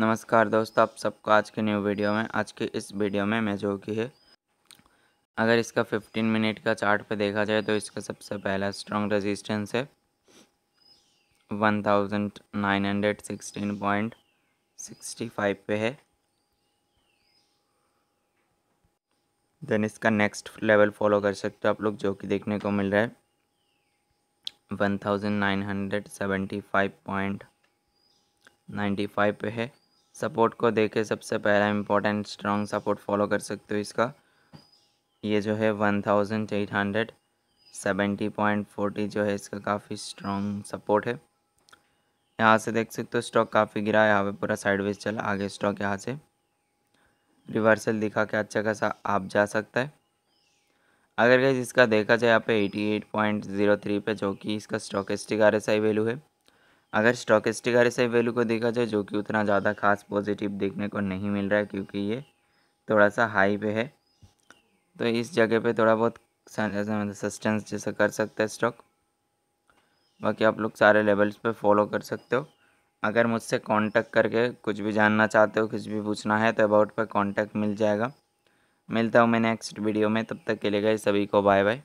नमस्कार दोस्तों आप सबको आज के न्यू वीडियो में आज के इस वीडियो में मैं जो कि है अगर इसका 15 मिनट का चार्ट पे देखा जाए तो इसका सबसे पहला स्ट्रॉन्ग रेजिस्टेंस है 1916.65 पे है देन इसका नेक्स्ट लेवल फॉलो कर सकते हो आप लोग जो कि देखने को मिल रहा है 1975.95 पे है सपोर्ट को के सबसे पहला इम्पोर्टेंट स्ट्रॉन्ग सपोर्ट फॉलो कर सकते हो इसका ये जो है one thousand eight hundred seventy point forty जो है इसका काफ़ी स्ट्रॉन्ग सपोर्ट है यहाँ से देख सकते हो स्टॉक काफ़ी गिरा है यहाँ पे पूरा साइडवेज चला आगे स्टॉक यहाँ से रिवर्सल दिखा के अच्छा खासा आप जा सकता है अगर कहीं इसका देखा जाए यहाँ पे eighty eight point zero three पे जो कि इसका stochastic R S I value है अगर स्टॉक स्टिकर से वैल्यू को देखा जाए जो कि उतना ज़्यादा खास पॉजिटिव देखने को नहीं मिल रहा है क्योंकि ये थोड़ा सा हाई पे है तो इस जगह पे थोड़ा बहुत मतलब सस्टेंस जैसा कर सकता है स्टॉक बाकी आप लोग सारे लेवल्स पे फॉलो कर सकते हो अगर मुझसे कांटेक्ट करके कुछ भी जानना चाहते हो कुछ भी पूछना है तो अबाउट पर कॉन्टैक्ट मिल जाएगा मिलता हूँ मैं नेक्स्ट वीडियो में तब तक के लिए गए सभी को बाय बाय